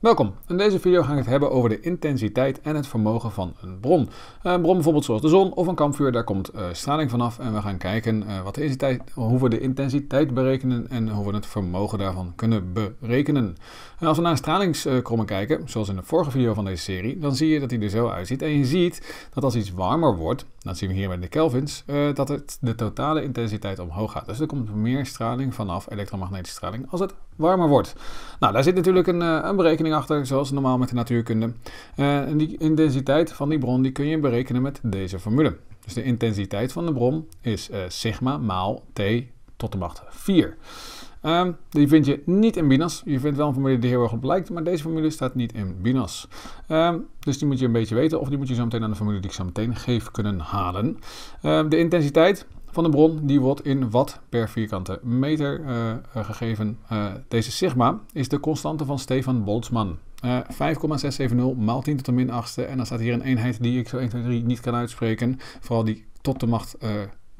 Welkom, in deze video gaan we het hebben over de intensiteit en het vermogen van een bron. Een bron bijvoorbeeld zoals de zon of een kampvuur, daar komt uh, straling vanaf en we gaan kijken eh, wat de intensiteit, hoe we de intensiteit berekenen en hoe we het vermogen daarvan kunnen berekenen. als we naar stralingskrommen kijken, zoals in de vorige video van deze serie, dan zie je dat die er zo uitziet en je ziet dat als iets warmer wordt, dan zien we hier bij de kelvins eh, dat het de totale intensiteit omhoog gaat. Dus er komt meer straling vanaf elektromagnetische straling als het warmer wordt. Nou, daar zit natuurlijk een, eh, een berekening achter, zoals normaal met de natuurkunde. Eh, en die intensiteit van die bron die kun je berekenen met deze formule. Dus de intensiteit van de bron is sigma maal T tot de macht 4. Ehm, die vind je niet in Binas. Je vindt wel een formule die heel erg op lijkt, maar deze formule staat niet in Binas. Ehm, dus die moet je een beetje weten, of die moet je zo meteen aan de formule die ik zo meteen geef kunnen halen. Ehm, de intensiteit van de bron die wordt in watt per vierkante meter eh, eh, gegeven. Eh, deze sigma is de constante van Stefan Boltzmann. 5,670 maal 10 tot de min 8 En dan staat hier een eenheid die ik zo 1, 2, 3 niet kan uitspreken. Vooral die tot de macht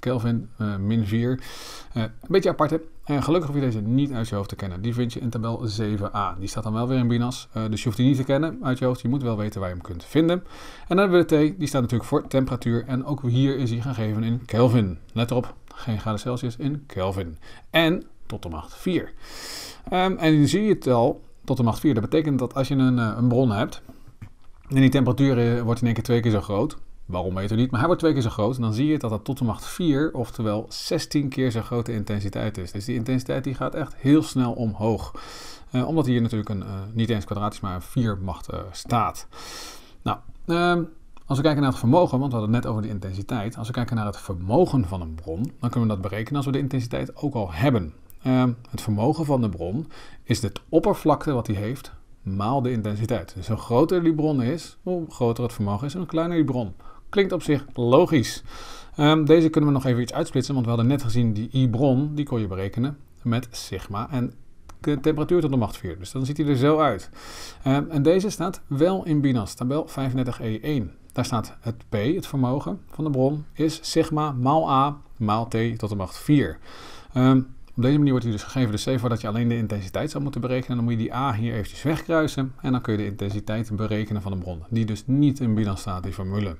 Kelvin, eh, min 4. Eh, een beetje apart, hè? En gelukkig hoef je deze niet uit je hoofd te kennen. Die vind je in tabel 7a. Die staat dan wel weer in Binas. Eh, dus je hoeft die niet te kennen uit je hoofd. Je moet wel weten waar je hem kunt vinden. En dan hebben we de T. Die staat natuurlijk voor temperatuur. En ook hier is die gegeven in Kelvin. Let erop, geen graden Celsius in Kelvin. En tot de macht 4. Ehm, en nu zie je het al, tot de macht 4. Dat betekent dat als je een, een bron hebt... en die temperatuur wordt in één keer twee keer zo groot... Waarom weet u niet, maar hij wordt twee keer zo groot. En dan zie je dat dat tot de macht 4, oftewel 16 keer zo grote intensiteit is. Dus die intensiteit die gaat echt heel snel omhoog. Eh, omdat hier natuurlijk een, eh, niet eens kwadratisch, maar een 4 macht eh, staat. Nou, ehm, als we kijken naar het vermogen, want we hadden het net over de intensiteit. Als we kijken naar het vermogen van een bron, dan kunnen we dat berekenen als we de intensiteit ook al hebben. Ehm, het vermogen van de bron is het oppervlakte wat hij heeft maal de intensiteit. Dus hoe groter die bron is, hoe groter het vermogen is en hoe kleiner die bron. Klinkt op zich logisch. Ehm, deze kunnen we nog even iets uitsplitsen, want we hadden net gezien die I-bron, die kon je berekenen met sigma en temperatuur tot de macht 4. Dus dan ziet hij er zo uit. Ehm, en deze staat wel in Binance, tabel 35E1. E Daar staat het P, het vermogen van de bron, is sigma maal A maal T tot de macht 4. Op deze manier wordt hier dus gegeven de C voor dat je alleen de intensiteit zou moeten berekenen. Dan moet je die A hier eventjes wegkruisen en dan kun je de intensiteit berekenen van de bron. Die dus niet in bilans staat, die formule.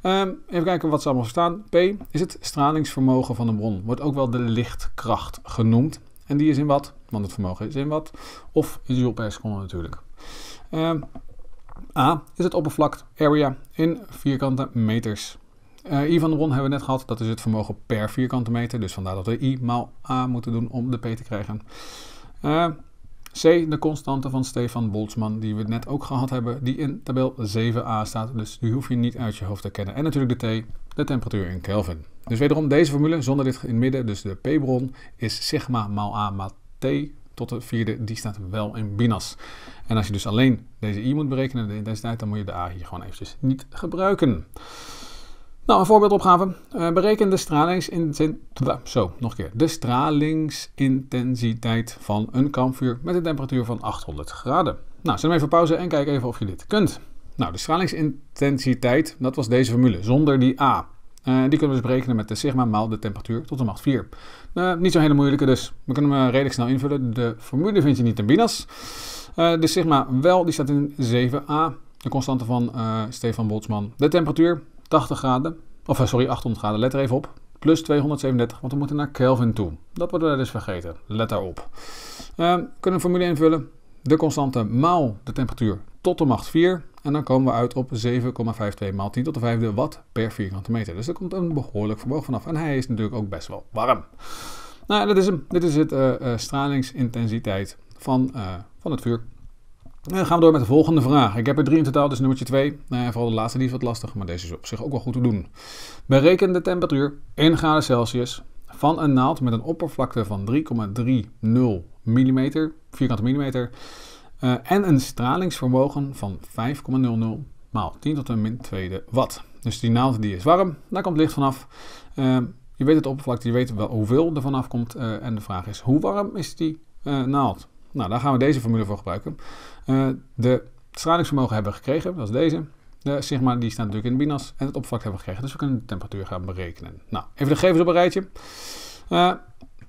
Ehm, even kijken wat ze allemaal verstaan. P is het stralingsvermogen van de bron. Wordt ook wel de lichtkracht genoemd. En die is in wat? Want het vermogen is in wat? Of in joule per seconde natuurlijk. Ehm, A is het oppervlak, area, in vierkante meters. Eh, I van de bron hebben we net gehad, dat is het vermogen per vierkante meter. Dus vandaar dat we I maal A moeten doen om de P te krijgen. Eh, C, de constante van Stefan Boltzmann, die we net ook gehad hebben, die in tabel 7a staat. Dus die hoef je niet uit je hoofd te kennen. En natuurlijk de T, de temperatuur in Kelvin. Dus wederom deze formule, zonder dit in het midden, dus de P-bron, is sigma maal A maal T tot de vierde, die staat wel in binas. En als je dus alleen deze i moet berekenen de intensiteit, dan moet je de a hier gewoon eventjes niet gebruiken. Nou, een voorbeeldopgave. Eh, bereken de stralingsintensiteit. Zo, nog een keer. De stralingsintensiteit van een kampvuur met een temperatuur van 800 graden. Nou, zet hem even pauze en kijk even of je dit kunt. Nou, de stralingsintensiteit, dat was deze formule, zonder die A. Eh, die kunnen we dus berekenen met de sigma maal de temperatuur tot de macht 4. Uh, eh, niet zo'n hele moeilijke dus. We kunnen hem redelijk snel invullen. De formule vind je niet in Binas. de sigma wel, die staat in 7a. De constante van Stefan Boltzmann. De temperatuur, 80 graden, of eh, sorry, 800 graden, let er even op. Plus 237, want we moeten naar Kelvin toe. Dat worden we dus vergeten, let daarop. Uh, kunnen we formule invullen. De constante maal de temperatuur tot de macht 4. En dan komen we uit op 7,52 maal 10 tot de vijfde watt per vierkante meter. Dus er komt een behoorlijk vermogen vanaf. En hij is natuurlijk ook best wel warm. Nou, dat is hem. Dit is het uh, stralingsintensiteit van, van het vuur. Dan eh, gaan we door met de volgende vraag. Ik heb er drie in totaal, dus nummertje 2. Eh, vooral de laatste die is wat lastig, maar deze is op zich ook wel goed te doen. Bereken de temperatuur in graden Celsius van een naald met een oppervlakte van 3,30 mm, vierkante millimeter, eh, en een stralingsvermogen van 5,00 maal 10 tot de min 2 watt. Dus die naald die is warm, daar komt licht vanaf. je weet het oppervlakte, je weet wel hoeveel er vanaf komt. en de vraag is, hoe warm is die naald? Nou, daar gaan we deze formule voor gebruiken. Uh, de stralingsvermogen hebben we gekregen, dat is deze. De sigma die staat natuurlijk in het binas en het oppervlak hebben we gekregen. Dus we kunnen de temperatuur gaan berekenen. Nou, even de gegevens op een rijtje. Eh,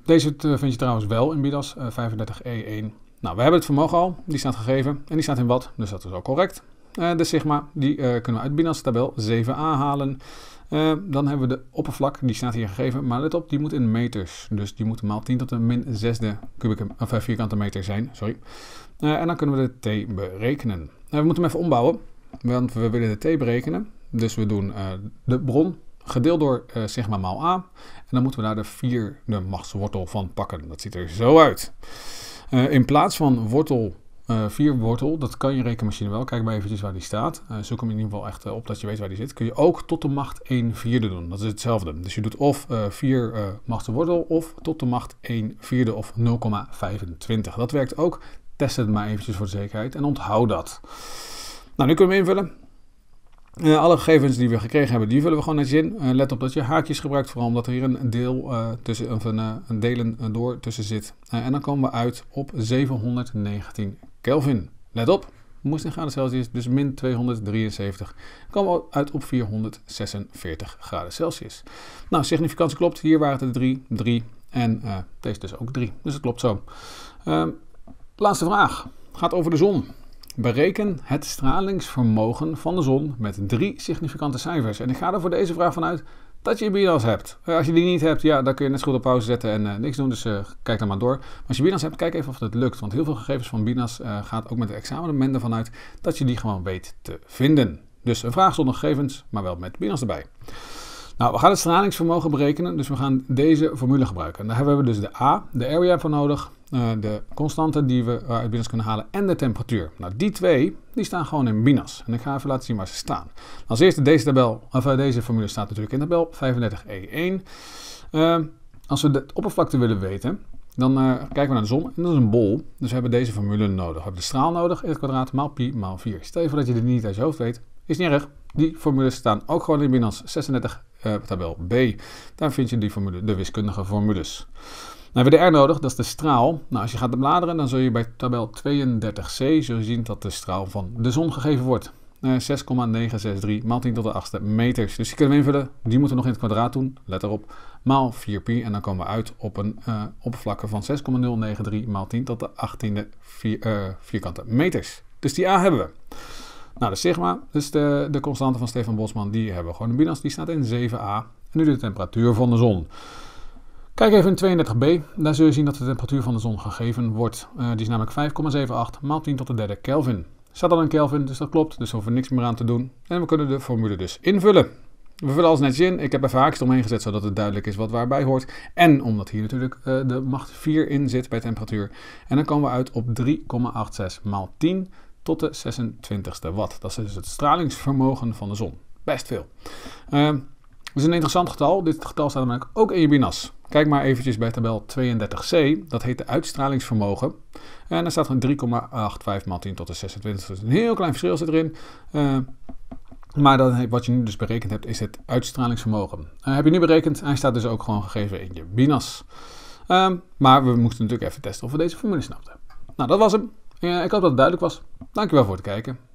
deze eh, vind je trouwens wel in binas, 35E1. E nou, we hebben het vermogen al, die staat gegeven en die staat in watt, dus dat is ook correct. Eh, de sigma, die eh, kunnen we uit Binance tabel 7a halen. Eh, dan hebben we de oppervlak, die staat hier gegeven, maar let op, die moet in meters. Dus die moet maal 10 tot de min 6e kubieke, of vierkante meter zijn. Sorry. en dan kunnen we de t berekenen. we moeten hem even ombouwen, want we willen de t berekenen. Dus we doen de bron gedeeld door sigma maal a. En dan moeten we daar de vierde machtswortel van pakken. Dat ziet er zo uit. in plaats van wortel uh, vier wortel, dat kan je rekenmachine wel. Kijk maar eventjes waar die staat. Eh, zoek hem in ieder geval echt eh, op dat je weet waar die zit. Kun je ook tot de macht 1 vierde doen. Dat is hetzelfde. Dus je doet of 4 uh, machten wortel of tot de macht 1 vierde of 0,25. Dat werkt ook. Test het maar eventjes voor de zekerheid en onthoud dat. Nou, nu kunnen we invullen. Eh, alle gegevens die we gekregen hebben, die vullen we gewoon netjes in. Uh, let op dat je haakjes gebruikt, vooral omdat er hier een, deel, eh, tussen, of een, een, delen door tussen zit. en dan komen we uit op 719 Kelvin. Let op, moest in graden Celsius, dus min 273. Dan komen we uit op 446 graden Celsius. Nou, significantie klopt. Hier waren het 3, 3 en deze dus ook 3. Dus het klopt zo. Ehm, laatste vraag gaat over de zon. Bereken het stralingsvermogen van de zon met drie significante cijfers. En ik ga er voor deze vraag vanuit dat je je hebt. Eh, als je die niet hebt, ja, dan kun je net goed op pauze zetten en eh, niks doen. Dus eh, kijk dan maar door. Maar als je binas hebt, kijk even of het lukt. Want heel veel gegevens van binas uh, gaat ook met de examen vanuit uit dat je die gewoon weet te vinden. Dus een vraag zonder gegevens, maar wel met binas erbij. Nou, we gaan het stralingsvermogen berekenen, dus we gaan deze formule gebruiken. En daar hebben we dus de A, de area voor nodig, eh, de constante die we uit BINAS kunnen halen en de temperatuur. Nou, die twee, die staan gewoon in BINAS. En ik ga even laten zien waar ze staan. Als eerste deze tabel, of eh, deze formule staat natuurlijk in tabel 35E1. E eh, als we de oppervlakte willen weten, dan kijken we naar de zon en dat is een bol. Dus we hebben deze formule nodig. We hebben de straal nodig, R kwadraat maal pi maal 4. Stel je voor dat je dit niet uit je hoofd weet, is niet erg. Die formules staan ook gewoon in BINAS 36 eh, tabel B. Daar vind je die de wiskundige formules. Dan hebben we de R nodig, dat is de straal. Nou, als je gaat bladeren, dan zul je bij tabel 32c zullen zien dat de straal van de zon gegeven wordt. 6,963 maal 10 tot de 8 meters. Dus die kunnen we invullen. Die moeten we nog in het kwadraat doen. Let erop. Maal 4pi. En dan komen we uit op een eh, oppervlakte van 6,093 maal 10 tot de 18e eh, vierkante meters. Dus die A hebben we. Nou, de sigma, dus de, de constante van Stefan Bosman, die hebben we gewoon in bilans. Die staat in 7a. En nu de temperatuur van de zon. Kijk even in 32b. Daar zul je zien dat de temperatuur van de zon gegeven wordt. Eh, die is namelijk 5,78 maal 10 tot de derde Kelvin. Staat al in Kelvin, dus dat klopt. Dus hoeven we niks meer aan te doen. En we kunnen de formule dus invullen. We vullen alles netjes in. Ik heb even iets omheen gezet, zodat het duidelijk is wat waarbij hoort. En omdat hier natuurlijk eh, de macht 4 in zit bij temperatuur. En dan komen we uit op 3,86 maal 10 tot de 26e watt. Dat is dus het stralingsvermogen van de zon. Best veel. Uh, dat is een interessant getal. Dit getal staat namelijk ook in je BINAS. Kijk maar eventjes bij tabel 32c. Dat heet de uitstralingsvermogen. En daar staat 3,85 maal 10 tot de 26. Dus een heel klein verschil zit erin. Ehm, maar dan, wat je nu dus berekend hebt, is het uitstralingsvermogen. Eh, heb je nu berekend, hij staat dus ook gewoon gegeven in je BINAS. Ehm, maar we moesten natuurlijk even testen of we deze formule snapten. Nou, dat was hem. Ja, ik hoop dat het duidelijk was. Dankjewel voor het kijken.